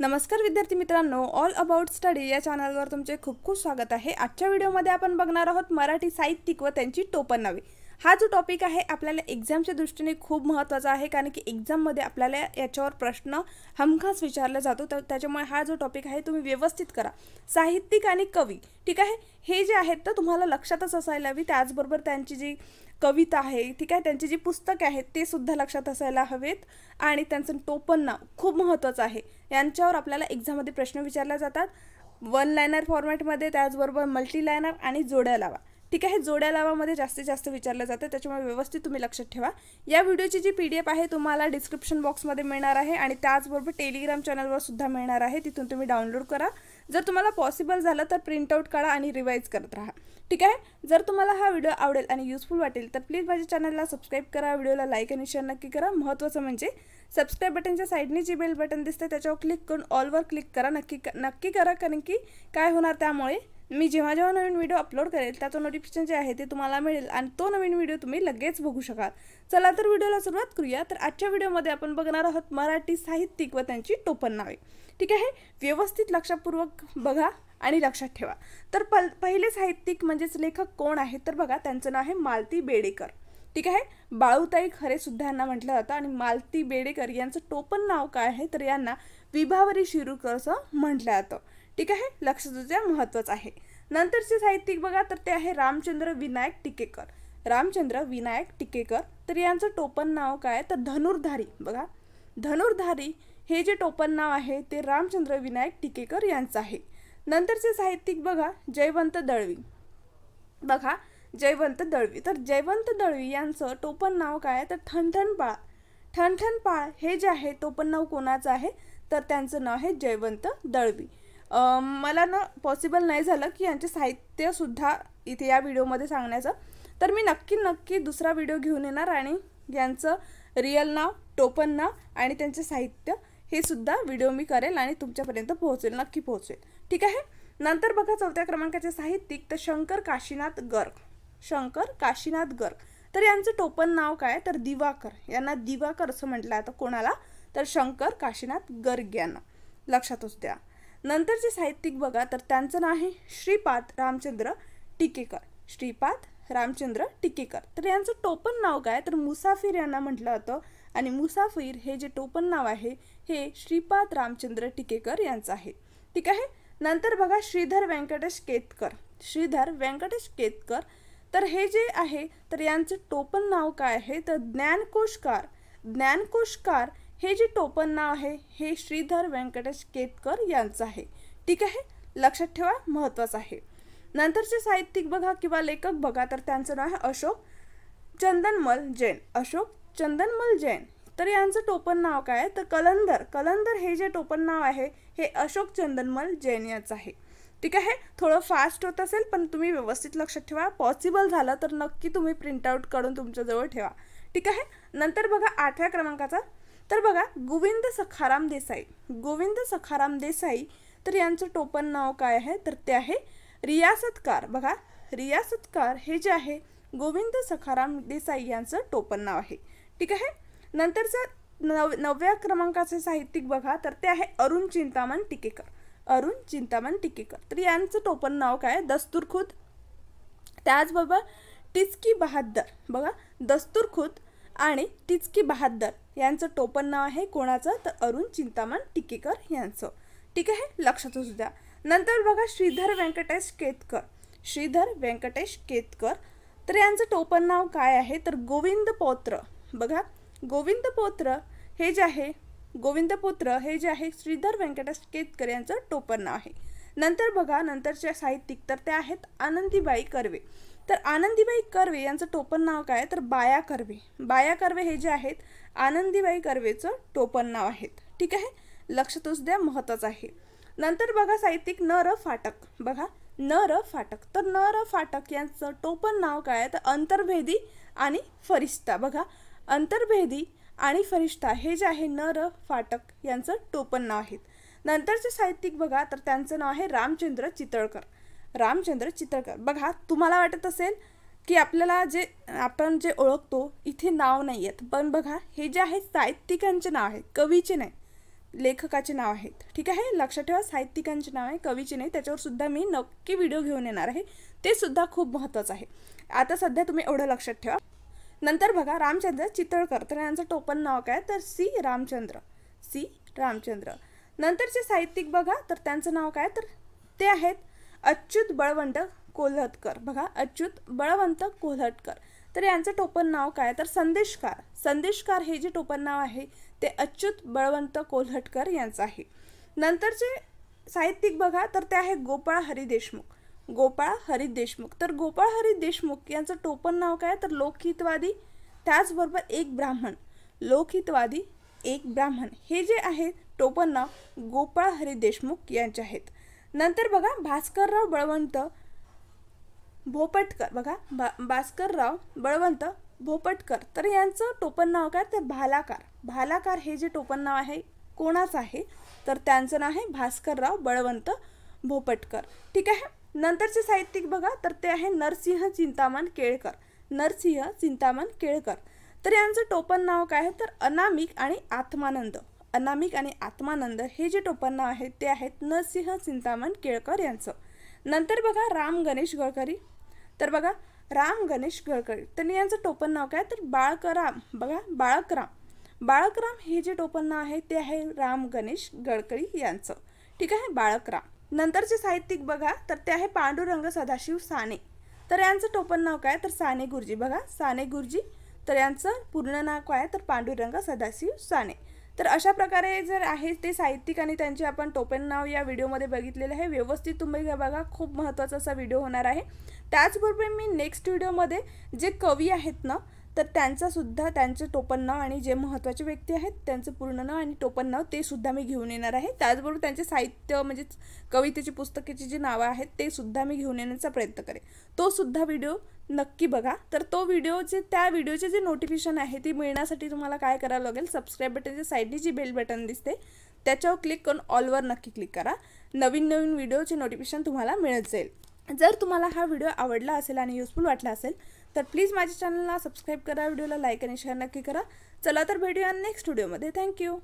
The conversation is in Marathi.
नमस्कार विद्यार्थी मित्रांनो ऑल अबाउट स्टडी या चॅनलवर तुमचे खूप खूप स्वागत आहे आजच्या व्हिडिओमध्ये आपण बघणार आहोत मराठी साहित्यिक व त्यांची टोपण नावे हा जो टॉपिक आहे आपल्याला एक्झामच्या दृष्टीने खूप महत्त्वाचा आहे कारण की एक्झाममध्ये आपल्याला याच्यावर प्रश्न हमखास विचारला जातो तर त्याच्यामुळे हा जो टॉपिक आहे तुम्ही व्यवस्थित करा साहित्यिक आणि कवी ठीक आहे हे जे आहेत तर तुम्हाला लक्षातच असायला हवी त्याचबरोबर त्यांची जी कविता आहे ठीक आहे त्यांची जी पुस्तके आहेत ते सुद्धा लक्षात असायला हवेत आणि त्यांचं टोपण नाव खूप महत्त्वाचं आहे यांच्यावर आपल्याला एक्झाममध्ये प्रश्न विचारला जातात वन लायनर फॉर्मॅटमध्ये त्याचबरोबर मल्टी लायनर आणि जोड्या लावा ठीक आहे जोड्या लावामध्ये जास्तीत जास्त विचारलं जातं त्याच्यामुळे व्यवस्थित तुम्ही लक्षात ठेवा या व्हिडिओची जी पी डी एफ आहे तुम्हाला डिस्क्रिप्शन बॉक्समध्ये मिळणार आहे आणि त्याचबरोबर टेलिग्राम चॅनलवर सुद्धा मिळणार आहे तिथून तुम्ही डाउनलोड करा जर तुम्हाला पॉसिबल झालं तर प्रिंटआउट काढा आणि रिवाईज करत राहा ठीक आहे जर तुम्हाला हा व्हिडिओ आवडेल आणि युजफुल वाटेल तर प्लीज माझ्या चॅनलला सबस्क्राईब करा व्हिडिओला लाईक आणि शेअर नक्की करा महत्त्वाचं म्हणजे सबस्क्राईब बटनच्या साईडने जी बेल बटन दिसतं त्याच्यावर क्लिक करून ऑलवर क्लिक करा नक्की नक्की करा कारण की काय होणार त्यामुळे मी जेव्हा जेव्हा नवीन व्हिडिओ अपलोड करेल त्याचं नोटिफिकेशन जे आहे ते तुम्हाला मिळेल आणि तो नवीन व्हिडिओ तुम्ही लगेच बघू शकाल चला तर व्हिडिओला सुरुवात करूया तर आजच्या व्हिडिओमध्ये आपण बघणार आहोत मराठी साहित्यिक व त्यांची टोपण नावे ठीक आहे व्यवस्थित लक्षपूर्वक बघा आणि लक्षात ठेवा तर प पहिले साहित्यिक म्हणजेच लेखक कोण आहेत तर बघा त्यांचं नाव आहे मालती बेडेकर ठीक आहे बाळूताई सुद्धा यांना म्हटलं जातं आणि मालती बेडेकर यांचं टोपण नाव काय आहे तर यांना विभावरी शिरूकर असं म्हटलं जातं ठीक आहे लक्ष द्या महत्त्वाचं आहे नंतरचे साहित्यिक बघा तर ते आहे रामचंद्र विनायक टिकेकर रामचंद्र विनायक टिकेकर तर यांचं टोपण नाव काय तर धनुर्धारी बघा धनुर्धारी हे जे टोपण नाव आहे ते रामचंद्र विनायक टिकेकर यांचं आहे नंतरचे साहित्यिक बघा जयवंत दळवी बघा जयवंत दळवी तर जयवंत दळवी यांचं टोपण नाव काय तर ठणठणपाळ ठणठणपाळ हे जे आहे टोपण नाव कोणाचं आहे तर त्यांचं नाव आहे जयवंत दळवी मला ना पॉसिबल नाही झालं की यांचे साहित्यसुद्धा इथे या व्हिडिओमध्ये सांगण्याचं तर मी नक्की नक्की दुसरा व्हिडिओ घेऊन येणार आणि यांचं रिअल नाव टोपन नाव आणि त्यांचे साहित्य हे सुद्धा व्हिडिओ मी करेल आणि तुमच्यापर्यंत पोहोचेल नक्की पोहोचेल ठीक आहे नंतर बघा चौथ्या क्रमांकाचे साहित्यिक तर शंकर काशीनाथ गर्ग शंकर काशीनाथ गर्ग तर यांचं टोपन नाव काय तर दिवाकर यांना दिवाकर असं म्हटलं आता कोणाला तर शंकर काशीनाथ गर्ग यांना लक्षातच द्या नंतरचे साहित्यिक बघा तर त्यांचं नाव आहे श्रीपाद रामचंद्र टिकेकर श्रीपाद रामचंद्र टिकेकर तर यांचं टोपण नाव काय तर मुसाफिर यांना म्हटलं जातं आणि मुसाफिर हे जे टोपण नाव आहे हे श्रीपाद रामचंद्र टिकेकर यांचं आहे ठीक आहे नंतर बघा श्रीधर व्यंकटेश केतकर श्रीधर व्यंकटेश केतकर तर हे जे आहे तर यांचं टोपण नाव काय आहे तर ज्ञानकोशकार ज्ञानकोशकार हे जे टोपण नाव आहे हे श्रीधर व्यंकटेश केतकर यांचं आहे ठीक आहे लक्षात ठेवा महत्त्वाचं आहे नंतरचे साहित्यिक बघा किंवा लेखक बघा तर त्यांचं नाव आहे अशोक चंदनमल जैन अशोक चंदनमल जैन तर यांचं टोपण नाव काय आहे तर कलंदर कलंदर हे जे टोपण नाव आहे हे अशोक चंदनमल जैन याचं आहे ठीक आहे थोडं फास्ट होत असेल पण तुम्ही व्यवस्थित लक्षात ठेवा पॉसिबल झालं तर नक्की तुम्ही प्रिंटआउट काढून तुमच्याजवळ ठेवा ठीक आहे नंतर बघा आठव्या क्रमांकाचा तर बघा गोविंद सखाराम देसाई गोविंद सखाराम देसाई तर यांचं टोपण नाव काय आहे तर ते आहे रियासतकार बघा रियासतकार हे जे आहे गोविंद सखाराम देसाई यांचं टोपण नाव आहे ठीक आहे नंतरचं नव नवव्या क्रमांकाचे साहित्यिक बघा तर ते आहे अरुण चिंतामण टिकेकर अरुण चिंतामण टिकेकर तर यांचं टोपण नाव काय दस्तूरखुद त्याचबरोबर टिचकी बहादर बघा दस्तूरखुद आणि टिचकी बहादर यांचं टोपण नाव आहे कोणाचं तर अरुण चिंतामण टिकेकर यांचं ठीक आहे लक्षात असू द्या नंतर बघा श्रीधर व्यंकटेश केतकर श्रीधर व्यंकटेश केतकर तर यांचं टोपण नाव काय आहे तर गोविंद पोत्र बघा गोविंद पोत्र हे जे आहे गोविंद पोत्र हे जे आहे श्रीधर व्यंकटेश केतकर यांचं टोपण नाव आहे नंतर बघा नंतरच्या साहित्यिक तर ते आहेत आनंदीबाई कर्वे तर आनंदीबाई कर्वे यांचं टोपण नाव काय तर बाया कर्वे बाया कर्वे हे जे आहेत आनंदीबाई कर्वेचं टोपण नाव आहेत ठीक आहे लक्ष द्या महत्त्वाचं आहे नंतर बघा साहित्यिक न र फाटक बघा न र फाटक तर न र फाटक यांचं टोपण नाव काय तर अंतर्भेदी आणि फरिश्ता बघा अंतर्भेदी आणि फरिश्ता हे जे आहे न र फाटक यांचं टोपण नाव आहेत नंतरचे साहित्यिक बघा तर त्यांचं नाव आहे रामचंद्र चितळकर रामचंद्र चित्रकर बघा तुम्हाला वाटत असेल की आपल्याला जे आपण जे ओळखतो इथे नाव नाही आहेत पण बघा हे जे आहे साहित्यिकांचे नाव आहे कवीचे नाही लेखकाचे नाव आहेत ठीक आहे लक्षात ठेवा साहित्यिकांचे नाव आहे कवीचे नाही त्याच्यावर सुद्धा मी नक्की व्हिडिओ घेऊन येणार आहे ते सुद्धा खूप महत्त्वाचं आहे आता सध्या तुम्ही एवढं लक्षात ठेवा नंतर बघा रामचंद्र चितळकर तर यांचं टोपण नाव काय तर सी रामचंद्र सी रामचंद्र नंतरचे साहित्यिक बघा तर त्यांचं नाव काय तर ते आहेत अच्युत बळवंत कोल्हटकर बघा अच्युत बळवंत कोल्हटकर तर यांचं टोपण नाव काय तर संदेशकार संदेशकार हे जे टोपण नाव आहे ते अच्युत बळवंत कोल्हटकर यांचं आहे नंतरचे साहित्यिक बघा तर ते आहे गोपाळ हरी देशमुख गोपाळ हरी देशमुख तर गोपाळ हरी देशमुख यांचं टोपण नाव काय तर लोकहितवादी त्याचबरोबर एक ब्राह्मण लोकहितवादी एक ब्राह्मण हे जे आहे टोपण नाव गोपाळ हरी देशमुख यांचे आहेत नंतर बघा भास्करराव बळवंत भोपटकर बघा भा भास्करराव बळवंत भोपटकर तर यांचं टोपण नाव काय ते भालाकार भालाकार हे जे टोपण नाव आहे कोणाचं आहे तर त्यांचं नाव आहे भास्करराव बळवंत भोपटकर ठीक आहे नंतरचे साहित्यिक बघा तर ते आहे नरसिंह चिंतामण केळकर नरसिंह चिंतामण केळकर तर यांचं टोपण नाव काय आहे तर अनामिक आणि आत्मानंद अनामिक आणि आत्मानंद हे जे टोपण नाव आहेत ते आहेत नरसिंह चिंतामण केळकर यांचं नंतर बघा राम गणेश गडकरी तर बघा राम गणेश गडकरी त्यांनी यांचं टोपण नाव काय तर बाळकराम बघा बाळकराम बाळकराम हे जे टोपण नाव आहे ते आहे राम गणेश गडकरी यांचं ठीक आहे बाळकराम नंतरचे साहित्यिक बघा तर ते आहे पांडुरंग सदाशिव साने तर यांचं टोपण नाव काय तर साने गुरुजी बघा साने गुरुजी तर यांचं पूर्ण नाव काय तर पांडुरंग सदाशिव साने तर अशा प्रकारे जर आहे ते साहित्यिक आणि त्यांचे आपण टोपेन नाव या व्हिडिओमध्ये बघितलेलं आहे व्यवस्थित तुम्ही बघा खूप महत्त्वाचा असा व्हिडिओ होणार आहे त्याचबरोबर मी नेक्स्ट व्हिडिओमध्ये जे कवी आहेत ना तर त्यांचासुद्धा त्यांचं टोपण नाव आणि जे महत्त्वाचे व्यक्ती आहेत त्यांचं पूर्ण नाव आणि टोपण नाव ते सुद्धा मी घेऊन येणार आहे त्याचबरोबर त्यांचे साहित्य म्हणजेच कवितेची पुस्तकेची जी नावं आहेत ते सुद्धा मी घेऊन येण्याचा प्रयत्न करेन तो सुद्धा व्हिडिओ नक्की बघा तर तो व्हिडिओचे त्या व्हिडिओचे जे नोटिफिकेशन आहे ते मिळण्यासाठी तुम्हाला काय करावं लागेल सबस्क्राईब बटनच्या साईडने जी बेल बटन दिसते त्याच्यावर क्लिक करून ऑलवर नक्की क्लिक करा नवीन नवीन व्हिडिओचे नोटिफिकेशन तुम्हाला मिळत जाईल जर तुम्हाला हा व्हिडिओ आवडला असेल आणि युजफुल वाटला असेल तर प्लीज माझ्या चॅनलला सबस्क्राईब करा व्हिडिओला लाईक आणि शेअर नक्की करा चला तर भेटूया नेक्स्ट व्हिडिओमध्ये थँक्यू